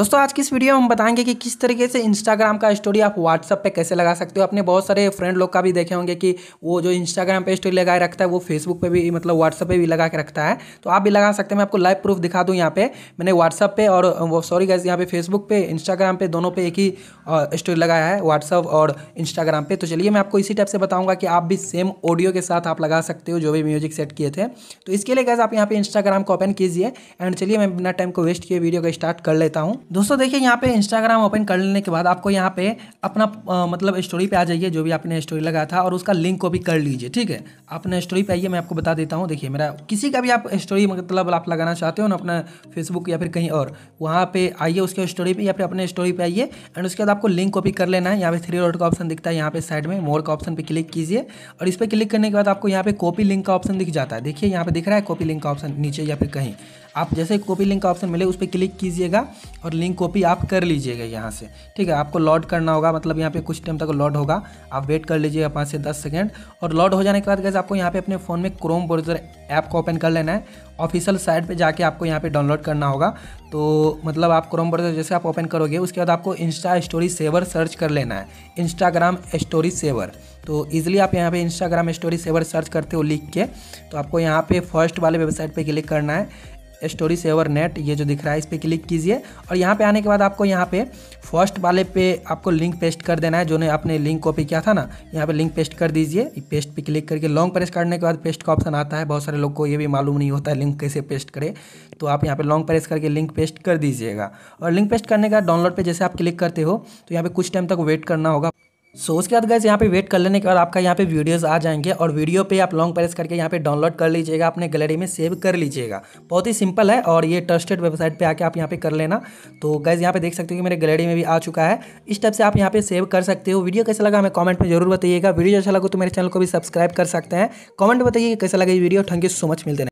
दोस्तों आज की इस वीडियो में हम बताएंगे कि किस तरीके से इंस्टाग्राम का स्टोरी आप व्हाट्सअप पे कैसे लगा सकते हो अपने बहुत सारे फ्रेंड लोग का भी देखे होंगे कि वो जो इंस्टाग्राम पे स्टोरी लगाए रखता है वो फेसबुक पे भी मतलब व्हाट्सअप पे भी लगा के रखता है तो आप भी लगा सकते हैं मैं आपको लाइव प्रूफ दिखा दूँ यहाँ पे मैंने व्हाट्सअप पे और वो सॉरी गैस यहाँ पे फेसबुक पे इंस्टाग्राम पे दोनों पे एक ही स्टोरी लगाया है व्हाट्सअप और इंस्टाग्राम पे तो चलिए मैं आपको इसी टाइप से बताऊँगा कि आप भी सेम ऑडियो के साथ आप लगा सकते हो जो भी म्यूजिक सेट किए थे तो इसके लिए गैस आप यहाँ पे इंस्टाग्राम को ओपन कीजिए एंड चलिए मैं बिना टाइम को वेस्ट किए वीडियो को स्टार्ट कर लेता हूँ दोस्तों देखिए यहाँ पे इंस्टाग्राम ओपन कर लेने के बाद आपको यहाँ पे अपना आ, मतलब स्टोरी पे आ जाइए जो भी आपने स्टोरी लगाया था और उसका लिंक को भी कर लीजिए ठीक है आपने स्टोरी पे आइए मैं आपको बता देता हूँ देखिए मेरा किसी का भी आप स्टोरी मतलब आप लगाना चाहते हो ना अपना फेसबुक या फिर कहीं और वहाँ पर आइए उसके स्टोरी पर या फिर अपने स्टोरी पर आइए एंड उसके बाद आपको लिंक कॉपी कर लेना है यहाँ पर थ्री रोड का ऑप्शन दिखता है यहाँ पे साइड में मोर का ऑप्शन पर क्लिक कीजिए और इस पर क्लिक करने के बाद आपको यहाँ पे कॉपी लिंक का ऑप्शन दिख जाता है देखिए यहाँ पे दिख रहा है कॉपी लिंक का ऑप्शन नीचे या फिर कहीं आप जैसे कॉपी लिंक का ऑप्शन मिले उस पर क्लिक कीजिएगा और लिंक कॉपी आप कर लीजिएगा यहाँ से ठीक है आपको लॉड करना होगा मतलब यहाँ पे कुछ टाइम तक लॉड होगा आप वेट कर लीजिएगा पाँच से दस सेकेंड और लॉड हो जाने के बाद गैस आपको यहाँ पे अपने फ़ोन में क्रोम ब्राउज़र ऐप को ओपन कर लेना है ऑफिशियल साइट पे जाके आपको यहाँ पे डाउनलोड करना होगा तो मतलब आप क्रोम ब्राउज़र जैसे आप ओपन करोगे उसके बाद आपको इंस्टा स्टोरी सेवर सर्च कर लेना है इंस्टाग्राम स्टोरी सेवर तो ईजिली आप यहाँ पे इंस्टाग्राम स्टोरी सेवर सर्च करते हो लिख के तो आपको यहाँ पे फर्स्ट वाले वेबसाइट पे क्लिक करना है स्टोरी सेवर नेट ये जो दिख रहा है इस पर क्लिक कीजिए और यहाँ पे आने के बाद आपको यहाँ पे फर्स्ट वाले पे आपको लिंक पेस्ट कर देना है जो ने आपने लिंक कॉपी किया था ना यहाँ पे लिंक पेस्ट कर दीजिए पेस्ट पे क्लिक करके लॉन्ग प्रेस करने के बाद पेस्ट का ऑप्शन आता है बहुत सारे लोग को ये भी मालूम नहीं होता है लिंक कैसे पेस्ट करें तो आप यहाँ पर लॉन्ग प्रेस करके लिंक पेस्ट कर दीजिएगा और लिंक पेस्ट करने का डाउनलोड पर जैसे आप क्लिक करते हो तो यहाँ पर कुछ टाइम तक वेट करना होगा सो उसके बाद गैस यहाँ पे वेट कर लेने के बाद आपका यहाँ पे वीडियोस आ जाएंगे और वीडियो पे आप लॉन्ग प्रेस करके यहाँ पे डाउनलोड कर लीजिएगा अपने गैलरी में सेव कर लीजिएगा बहुत ही सिंपल है और ये ट्रस्टेड वेबसाइट पे आके आप यहाँ पे कर लेना तो गैस यहाँ पे देख सकते हो कि मेरे गैलरी में भी आ चुका है इस टाइप से आप यहाँ पे सेव कर सकते हो वीडियो कैसा लगा हमें कॉमेंट में जरूर बताइएगा वीडियो अच्छा लगा तो मेरे चैनल को भी सब्सक्राइब कर सकते हैं कॉमेंट बताइए कैसा लगा ये video thank you so much मिलते हैं